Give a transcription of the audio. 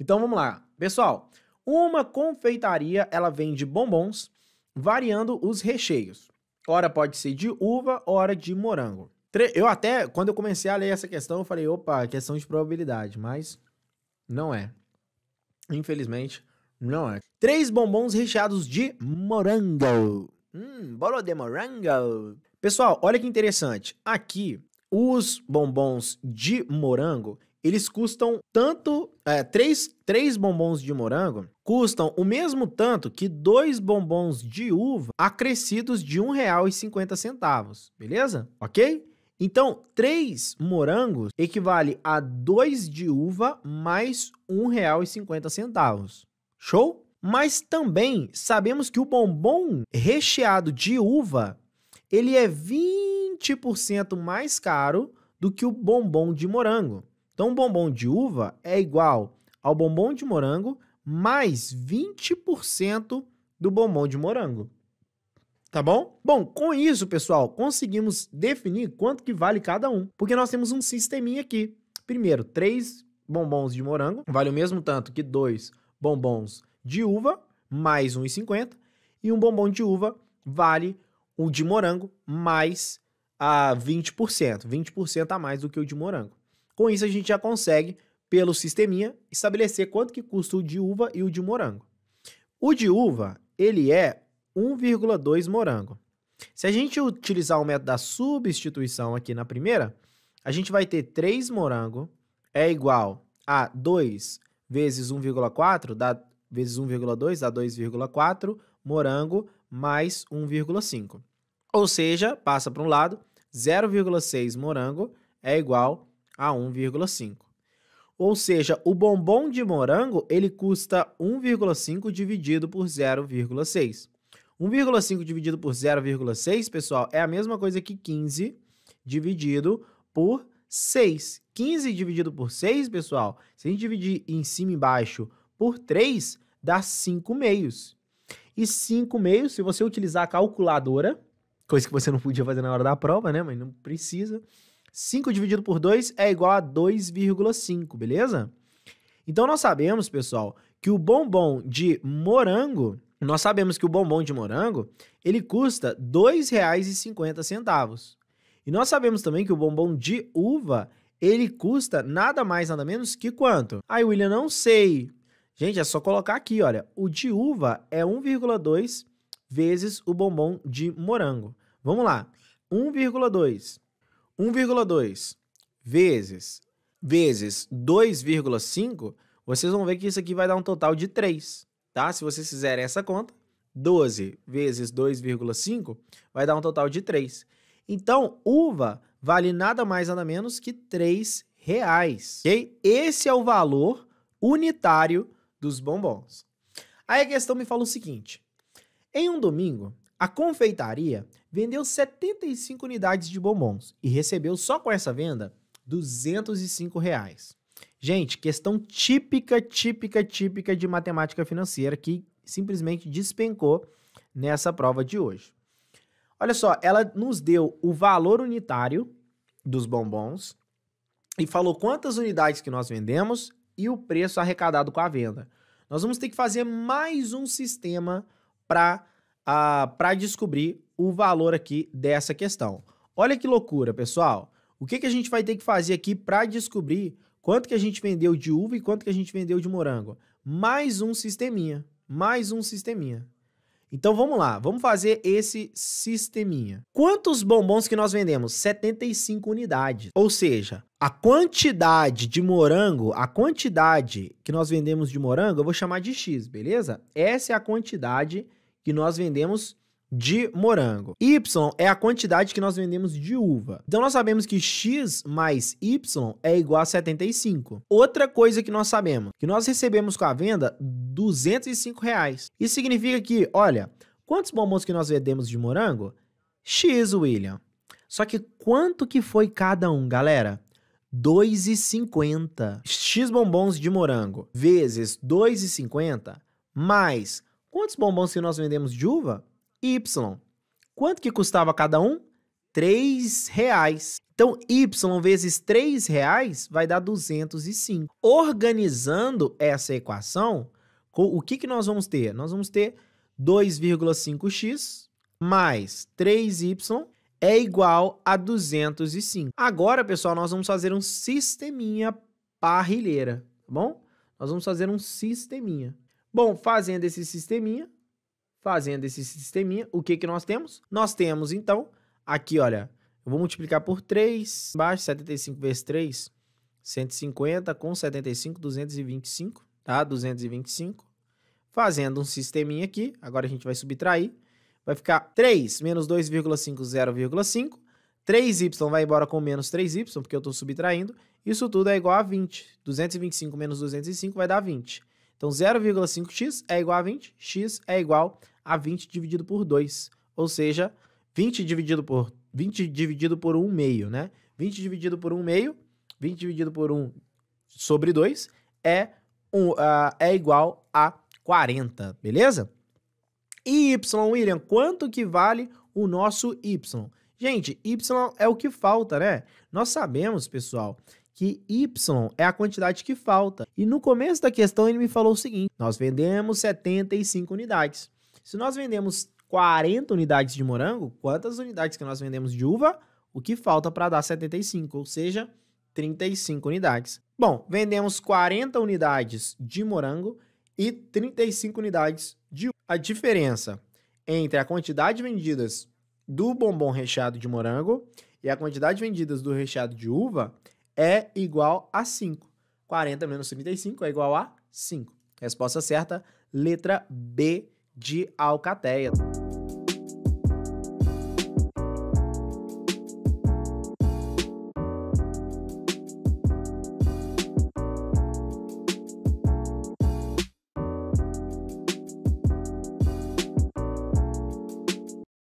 Então vamos lá. Pessoal, uma confeitaria, ela vende bombons variando os recheios. Ora pode ser de uva, ora de morango. Eu até, quando eu comecei a ler essa questão, eu falei, opa, é questão de probabilidade, mas não é. Infelizmente, não é. Três bombons recheados de morango. Hum, bolo de morango. Pessoal, olha que interessante. Aqui, os bombons de morango, eles custam tanto. É, três, três bombons de morango custam o mesmo tanto que dois bombons de uva acrescidos de R$1,50, beleza? Ok? Então, três morangos equivale a dois de uva mais R$1,50. Show? Mas também sabemos que o bombom recheado de uva ele é 20% mais caro do que o bombom de morango. Então, bombom de uva é igual ao bombom de morango mais 20% do bombom de morango. Tá bom? Bom, com isso, pessoal, conseguimos definir quanto que vale cada um, porque nós temos um sisteminha aqui. Primeiro, três bombons de morango vale o mesmo tanto que dois bombons de uva, mais 1,50, e um bombom de uva vale o de morango mais a 20%, 20% a mais do que o de morango. Com isso, a gente já consegue, pelo sisteminha, estabelecer quanto que custa o de uva e o de morango. O de uva, ele é 1,2 morango. Se a gente utilizar o método da substituição aqui na primeira, a gente vai ter 3 morango é igual a 2 vezes 1,4, dá vezes 1,2 dá 2,4 morango mais 1,5. Ou seja, passa para um lado, 0,6 morango é igual a 1,5. Ou seja, o bombom de morango ele custa 1,5 dividido por 0,6. 1,5 dividido por 0,6, pessoal, é a mesma coisa que 15 dividido por 6. 15 dividido por 6, pessoal, se a gente dividir em cima e embaixo por 3, dá 5 meios. E 5 meios, se você utilizar a calculadora, coisa que você não podia fazer na hora da prova, né, mas não precisa, 5 dividido por 2 é igual a 2,5, beleza? Então nós sabemos, pessoal, que o bombom de morango, nós sabemos que o bombom de morango, ele custa R$ 2,50. E nós sabemos também que o bombom de uva, ele custa nada mais, nada menos que quanto? Aí, William, não sei. Gente, é só colocar aqui, olha. O de uva é 1,2 vezes o bombom de morango. Vamos lá. 1,2 1,2 vezes vezes 2,5, vocês vão ver que isso aqui vai dar um total de 3, tá? Se vocês fizerem essa conta, 12 vezes 2,5 vai dar um total de 3. Então, uva vale nada mais nada menos que 3 reais, ok? Esse é o valor unitário dos bombons. Aí a questão me fala o seguinte, em um domingo, a confeitaria vendeu 75 unidades de bombons e recebeu só com essa venda 205 reais. Gente, questão típica, típica, típica de matemática financeira que simplesmente despencou nessa prova de hoje. Olha só, ela nos deu o valor unitário dos bombons e falou quantas unidades que nós vendemos e o preço arrecadado com a venda. Nós vamos ter que fazer mais um sistema para uh, ah, descobrir o valor aqui dessa questão. Olha que loucura, pessoal. O que, que a gente vai ter que fazer aqui para descobrir quanto que a gente vendeu de uva e quanto que a gente vendeu de morango? Mais um sisteminha, mais um sisteminha. Então vamos lá, vamos fazer esse sisteminha. Quantos bombons que nós vendemos? 75 unidades. Ou seja, a quantidade de morango, a quantidade que nós vendemos de morango, eu vou chamar de X, beleza? Essa é a quantidade que nós vendemos de morango. Y é a quantidade que nós vendemos de uva. Então nós sabemos que x mais y é igual a 75. Outra coisa que nós sabemos, que nós recebemos com a venda 205 reais. Isso significa que, olha, quantos bombons que nós vendemos de morango? X, William. Só que quanto que foi cada um, galera? 2,50. X bombons de morango vezes 2,50 mais quantos bombons que nós vendemos de uva? Y. Quanto que custava cada um? R$ reais. Então, Y vezes R$ reais vai dar 205. Organizando essa equação, o que, que nós vamos ter? Nós vamos ter 2,5x mais 3y é igual a 205. Agora, pessoal, nós vamos fazer um sisteminha parrilheira, tá bom? Nós vamos fazer um sisteminha. Bom, fazendo esse sisteminha, fazendo esse sisteminha, o que, que nós temos? Nós temos, então, aqui, olha, eu vou multiplicar por 3, baixo, 75 vezes 3, 150, com 75, 225, tá? 225. Fazendo um sisteminha aqui, agora a gente vai subtrair, vai ficar 3 menos 2,5, 0,5. 3y vai embora com menos 3y, porque eu estou subtraindo. Isso tudo é igual a 20. 225 menos 205 vai dar 20. Então, 0,5x é igual a 20, x é igual a 20 dividido por 2, ou seja, 20 dividido por 20 dividido por 1 meio, né? 20 dividido por 1 meio, 20 dividido por 1 sobre 2 é, um, uh, é igual a 40, beleza? E Y, William, quanto que vale o nosso Y? Gente, Y é o que falta, né? Nós sabemos, pessoal, que Y é a quantidade que falta. E no começo da questão ele me falou o seguinte, nós vendemos 75 unidades. Se nós vendemos 40 unidades de morango, quantas unidades que nós vendemos de uva? O que falta para dar 75, ou seja, 35 unidades. Bom, vendemos 40 unidades de morango e 35 unidades de uva. A diferença entre a quantidade vendidas do bombom recheado de morango e a quantidade vendidas do recheado de uva é igual a 5. 40 menos 35 é igual a 5. Resposta certa, letra B de Alcateia.